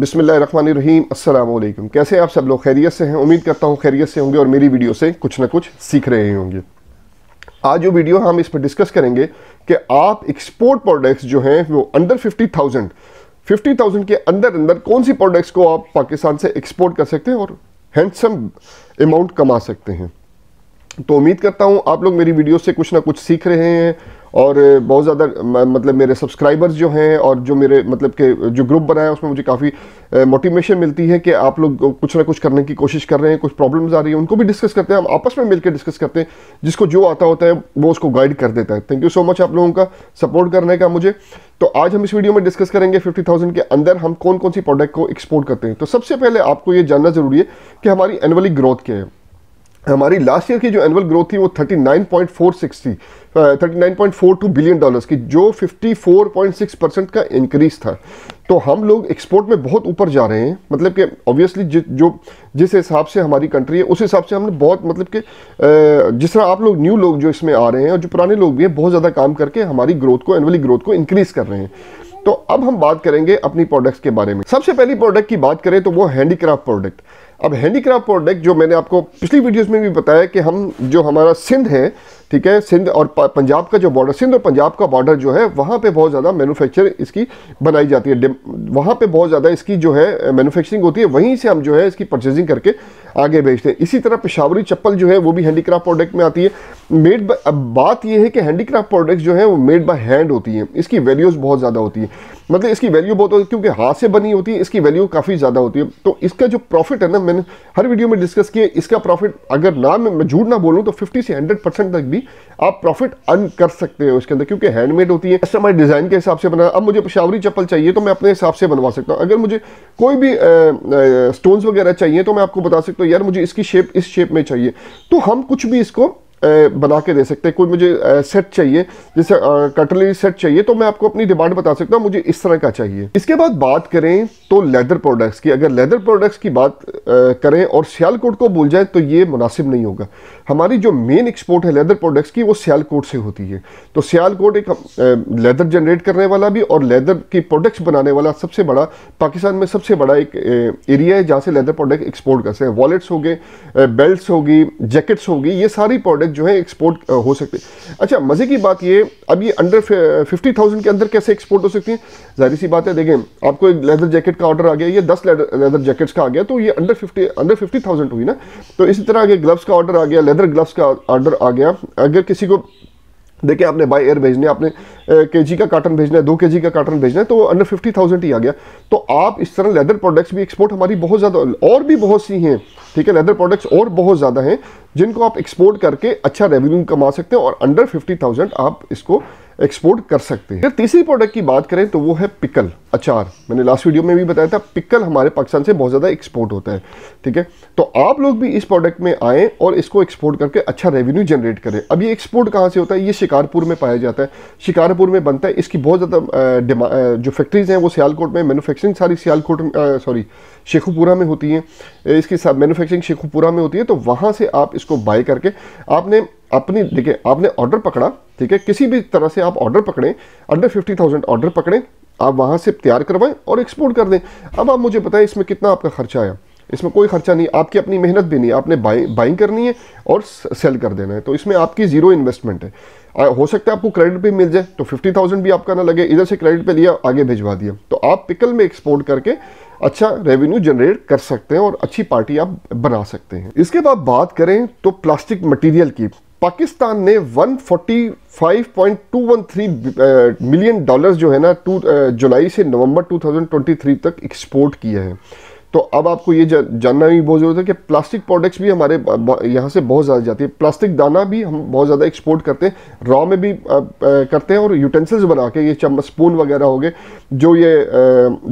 बिसमीम अल्लाम कैसे आप सब लोग खैरियत से हैं उम्मीद करता हूँ खैरियत से होंगे और मेरी वीडियो से कुछ ना कुछ सीख रहे होंगे आज जो वीडियो हम इस पर डिस्कस करेंगे कि आप एक्सपोर्ट प्रोडक्ट्स जो हैं वो under fifty thousand fifty thousand के अंदर अंदर कौन सी प्रोडक्ट्स को आप पाकिस्तान से एक्सपोर्ट कर सकते हैं और हैंडसम अमाउंट कमा सकते हैं तो उम्मीद करता हूँ आप लोग मेरी वीडियो से कुछ ना कुछ सीख रहे हैं और बहुत ज़्यादा मतलब मेरे सब्सक्राइबर्स जो हैं और जो मेरे मतलब के जो ग्रुप बनाया उसमें मुझे काफ़ी मोटिवेशन मिलती है कि आप लोग कुछ ना कुछ करने की कोशिश कर रहे हैं कुछ प्रॉब्लम्स आ रही है उनको भी डिस्कस करते हैं हम आपस में मिलकर डिस्कस करते हैं जिसको जो आता होता है वो उसको गाइड कर देता है थैंक यू सो मच आप लोगों का सपोर्ट करने का मुझे तो आज हम इस वीडियो में डिस्कस करेंगे फिफ्टी के अंदर हम कौन कौन सी प्रोडक्ट को एक्सपोर्ट करते हैं तो सबसे पहले आपको ये जानना ज़रूरी है कि हमारी एनअली ग्रोथ क्या है हमारी लास्ट ईयर की जो एनुअल ग्रोथ थी वो 39.460 39.42 बिलियन डॉलर्स की जो 54.6 परसेंट का इंक्रीज था तो हम लोग एक्सपोर्ट में बहुत ऊपर जा रहे हैं मतलब कि ऑब्वियसली जि, जो जिस हिसाब से हमारी कंट्री है उस हिसाब से हमने बहुत मतलब कि जिस तरह आप लोग न्यू लोग जो इसमें आ रहे हैं और जो पुराने लोग भी हैं बहुत ज़्यादा काम करके हमारी ग्रोथ को एनुअली ग्रोथ को इंक्रीज़ कर रहे हैं तो अब हम बात करेंगे अपनी प्रोडक्ट्स के बारे में सबसे पहली प्रोडक्ट की बात करें तो वो हैंडीक्राफ्ट प्रोडक्ट अब हैंडीक्राफ्ट प्रोडक्ट जो मैंने आपको पिछली वीडियोस में भी बताया कि हम जो हमारा सिंध है ठीक है सिंध और पंजाब का जो बॉर्डर सिंध और पंजाब का बॉर्डर जो है वहाँ पे बहुत ज़्यादा मैनुफैक्चर इसकी बनाई जाती है वहाँ पे बहुत ज़्यादा इसकी जो है मैनुफैक्चरिंग होती है वहीं से हम जो है इसकी परचेजिंग करके आगे भेजते हैं इसी तरह पेशावरी चप्पल जो है वो भी हैंडीक्राफ्ट प्रोडक्ट में आती है मेड बाय अब बात यह है कि हैंडीक्राफ्ट प्रोडक्ट्स जो है वो मेड बाय हैंड होती हैं इसकी वैल्यूज़ बहुत ज़्यादा होती है मतलब इसकी वैल्यू बहुत होती है क्योंकि हाथ से बनी होती है इसकी वैल्यू काफ़ी ज़्यादा होती है तो इसका जो प्रॉफिट है ना मैंने हर वीडियो में डिस्कस किया इसका प्रॉफिट अगर ना मैं झूठ ना बोलूँ तो फिफ्टी से हंड्रेड तक भी होगी आप प्रॉफिट अर्न कर सकते हो उसके अंदर क्योंकि हैंडमेड होती है कस्टमाइज डिज़ाइन के हिसाब से बना अब मुझे पशावरी चप्पल चाहिए तो मैं अपने हिसाब से बनवा सकता हूँ अगर मुझे कोई भी स्टोन्स वगैरह चाहिए तो मैं आपको बता सकता हूँ यार मुझे इसकी शेप इस शेप में चाहिए तो हम कुछ भी इसको बना के दे सकते हैं कोई मुझे सेट चाहिए जैसे कटलरी सेट चाहिए तो मैं आपको अपनी डिमांड बता सकता हूँ मुझे इस तरह का चाहिए इसके बाद बात करें तो लेदर प्रोडक्ट्स की अगर लेदर प्रोडक्ट्स की बात करें और सियालकोट को भूल जाए तो ये मुनासिब नहीं होगा हमारी जो मेन एक्सपोर्ट है लेदर प्रोडक्ट्स की वो सियालकोट से होती है तो सियालकोट एक लेदर जनरेट करने वाला भी और लेदर की प्रोडक्ट्स बनाने वाला सबसे बड़ा पाकिस्तान में सबसे बड़ा एक एरिया है जहाँ से लेदर प्रोडक्ट एक्सपोर्ट करते हैं वॉलेट्स हो गए बेल्ट होगी जैकेट्स होगी ये सारी प्रोडक्ट तक जो है एक्सपोर्ट हो सकते हैं अच्छा मज़े की बात ये अब ये अंडर फिफ्टी थाउजेंड के अंदर कैसे एक्सपोर्ट हो सकती है जाहिर सी बात है देखें आपको एक लेदर जैकेट का ऑर्डर आ गया ये दस लेदर, जैकेट्स का आ गया तो ये under fifty under fifty thousand हुई ना तो इसी तरह अगर ग्लव्स का ऑर्डर आ गया लेदर ग्लव्स का ऑर्डर आ गया अगर किसी को देखिए आपने बाय एयर भेजने आपने केजी का कार्टन भेजना है दो के का कार्टन भेजना है तो अंडर फिफ्टी थाउजेंड ही आ गया तो आप इस तरह लेदर प्रोडक्ट्स भी एक्सपोर्ट हमारी बहुत ज़्यादा और भी बहुत सी हैं ठीक है लेदर प्रोडक्ट्स और बहुत ज़्यादा हैं जिनको आप एक्सपोर्ट करके अच्छा रेवेन्यू कमा सकते हैं और अंडर फिफ्टी थाउजेंड आप इसको एक्सपोर्ट कर सकते हैं तीसरी प्रोडक्ट की बात करें तो वो है पिकल अचार मैंने लास्ट वीडियो में भी बताया था पिकल हमारे पाकिस्तान से बहुत ज़्यादा एक्सपोर्ट होता है ठीक है तो आप लोग भी इस प्रोडक्ट में आएँ और इसको एक्सपोर्ट करके अच्छा रेवेन्यू जनरेट करें अब ये एक्सपोर्ट कहाँ से होता है ये शिकारपुर में पाया जाता है शिकारपुर में बनता है इसकी बहुत ज़्यादा जो फैक्ट्रीज़ हैं वो सियालकोट में मैनुफैक्चरिंग सारी सियालकोट सॉरी शेखुपुरा में होती हैं इसकी मैनुफैक्चरिंग शेखुपुरा में होती है तो वहाँ से आप इसको बाई करके आपने अपनी देखिए आपने ऑर्डर पकड़ा ठीक है किसी भी तरह से आप ऑर्डर पकड़ें अंडर फिफ्टी थाउजेंड ऑर्डर पकड़ें आप वहाँ से तैयार करवाएं और एक्सपोर्ट कर दें अब आप मुझे बताएं इसमें कितना आपका खर्चा आया इसमें कोई खर्चा नहीं आपकी अपनी मेहनत भी नहीं आपने बाइंग बाइंग करनी है और सेल कर देना है तो इसमें आपकी ज़ीरो इन्वेस्टमेंट है आ, हो सकता है आपको क्रेडिट भी मिल जाए तो फिफ्टी थाउजेंड भी आपका ना लगे इधर से क्रेडिट पे लिया आगे भिजवा दिया तो आप पिकल में एक्सपोर्ट करके अच्छा रेवेन्यू जनरेट कर सकते हैं और अच्छी पार्टी आप बना सकते हैं इसके बाद बात करें तो प्लास्टिक मटेरियल की पाकिस्तान ने 145.213 मिलियन डॉलर्स जो है ना टू जुलाई से नवंबर 2023 तक एक्सपोर्ट किया है तो अब आपको ये जानना भी बहुत ज़रूरत है कि प्लास्टिक प्रोडक्ट्स भी हमारे यहाँ से बहुत ज़्यादा जाती है प्लास्टिक दाना भी हम बहुत ज़्यादा एक्सपोर्ट करते हैं रॉ में भी करते हैं और यूटेंसिल्स बना के ये चम्मच स्पून वगैरह हो गए जो ये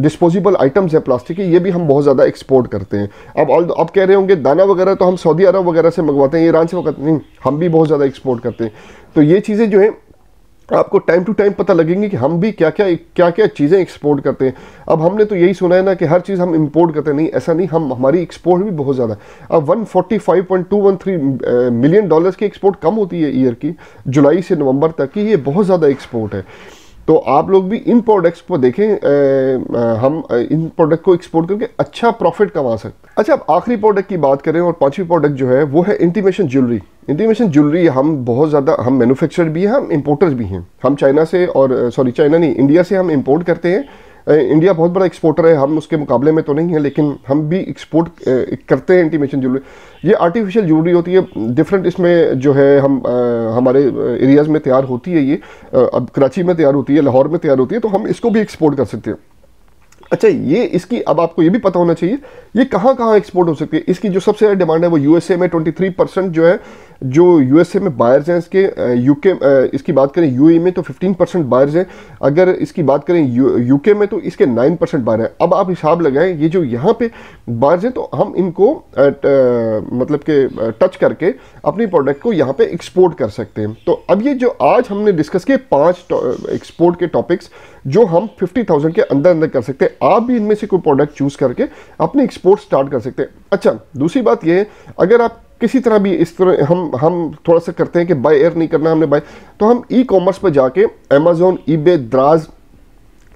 डिस्पोजिबल आइटम्स हैं प्लास्टिक के ये भी हम बहुत ज़्यादा एक्सपोर्ट करते हैं अब ऑल अब कह रहे होंगे दाना वगैरह तो हम सऊदी अरब वगैरह से मंगवाते हैं ईरान से वक्त नहीं हम भी बहुत ज़्यादा एक्सपोर्ट करते हैं तो ये चीज़ें जो हैं आपको टाइम टू टाइम पता लगेंगे कि हम भी क्या क्या क्या क्या चीज़ें एक्सपोर्ट करते हैं अब हमने तो यही सुना है ना कि हर चीज़ हम इंपोर्ट करते हैं नहीं ऐसा नहीं हम हमारी एक्सपोर्ट भी बहुत ज़्यादा अब 145.213 मिलियन डॉलर्स की एक्सपोर्ट कम होती है ईयर की जुलाई से नवंबर तक की ये बहुत ज़्यादा एक्सपोर्ट है तो आप लोग भी इन प्रोडक्ट्स को देखें ए, हम इन प्रोडक्ट को एक्सपोर्ट करके अच्छा प्रॉफिट कमा सकते हैं अच्छा अब आखिरी प्रोडक्ट की बात करें और पांचवी प्रोडक्ट जो है वो है इंटीमेशन ज्वेलरी इंटीमेशन ज्वेलरी हम बहुत ज़्यादा हम मैनुफेक्चर भी हैं हम इम्पोर्टर भी हैं हम चाइना से और सॉरी चाइना नहीं इंडिया से हम इम्पोर्ट करते हैं इंडिया बहुत बड़ा एक्सपोर्टर है हम उसके मुकाबले में तो नहीं है लेकिन हम भी एक्सपोर्ट करते हैं एंटीमेशन ज्वेलरी ये आर्टिफिशियल ज्वेलरी होती है डिफरेंट इसमें जो है हम हमारे एरियाज़ में तैयार होती है ये अब कराची में तैयार होती है लाहौर में तैयार होती है तो हम इसको भी एक्सपोर्ट कर सकते हैं अच्छा ये इसकी अब आपको ये भी पता होना चाहिए ये कहाँ कहाँ एक्सपोर्ट हो सकती है इसकी जो सबसे ज़्यादा डिमांड है वो यूएसए में 23 परसेंट जो है जो यूएसए में बायर्स हैं इसके यूके इसकी बात करें ए e में तो 15 परसेंट बायर्स हैं अगर इसकी बात करें यूके में तो इसके 9 परसेंट बायर हैं अब आप हिसाब लगाएं ये जो यहाँ पे बायर्स हैं तो हम इनको त, आ, मतलब के टच करके अपने प्रोडक्ट को यहाँ पे एक्सपोर्ट कर सकते हैं तो अब ये जो आज हमने डिस्कस किए पाँच एक्सपोर्ट के टॉपिक्स जो हम थाउजेंड के अंदर अंदर कर सकते हैं आप भी इनमें से कोई प्रोडक्ट चूज़ करके अपने एक्सपोर्ट स्टार्ट कर सकते हैं अच्छा दूसरी बात यह है अगर आप किसी तरह भी इस तरह हम हम थोड़ा सा करते हैं कि बाय एयर नहीं करना हमने बाय तो हम ई कॉमर्स पर जाके अमेजोन ई बे द्राज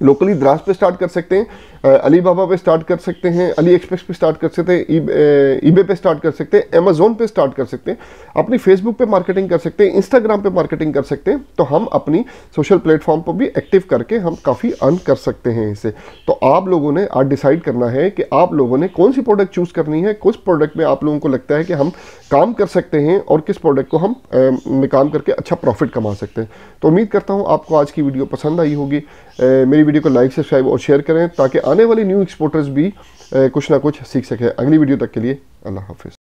लोकली द्राज पे स्टार्ट कर सकते हैं अली बाबा पे स्टार्ट कर सकते हैं अली एक्सप्रेस पे स्टार्ट कर सकते हैं ई बे पे स्टार्ट कर सकते हैं अमेजोन पे स्टार्ट कर सकते हैं अपनी फेसबुक पे मार्केटिंग कर सकते हैं इंस्टाग्राम पे मार्केटिंग कर सकते हैं तो हम अपनी सोशल प्लेटफॉर्म पर भी एक्टिव करके हम काफ़ी अर्न कर सकते हैं इसे तो आप लोगों ने आज डिसाइड करना है कि आप लोगों ने कौन सी प्रोडक्ट चूज़ करनी है कुछ प्रोडक्ट में आप लोगों को लगता है कि हम काम कर सकते हैं और किस प्रोडक्ट को हम में काम करके अच्छा प्रॉफिट कमा सकते हैं तो उम्मीद करता हूँ आपको आज की वीडियो पसंद आई होगी मेरी वीडियो को लाइक सब्सक्राइब और शेयर करें ताकि आने वाले न्यू एक्सपोर्टर्स भी कुछ ना कुछ सीख सकें अगली वीडियो तक के लिए अल्लाह हाफिज़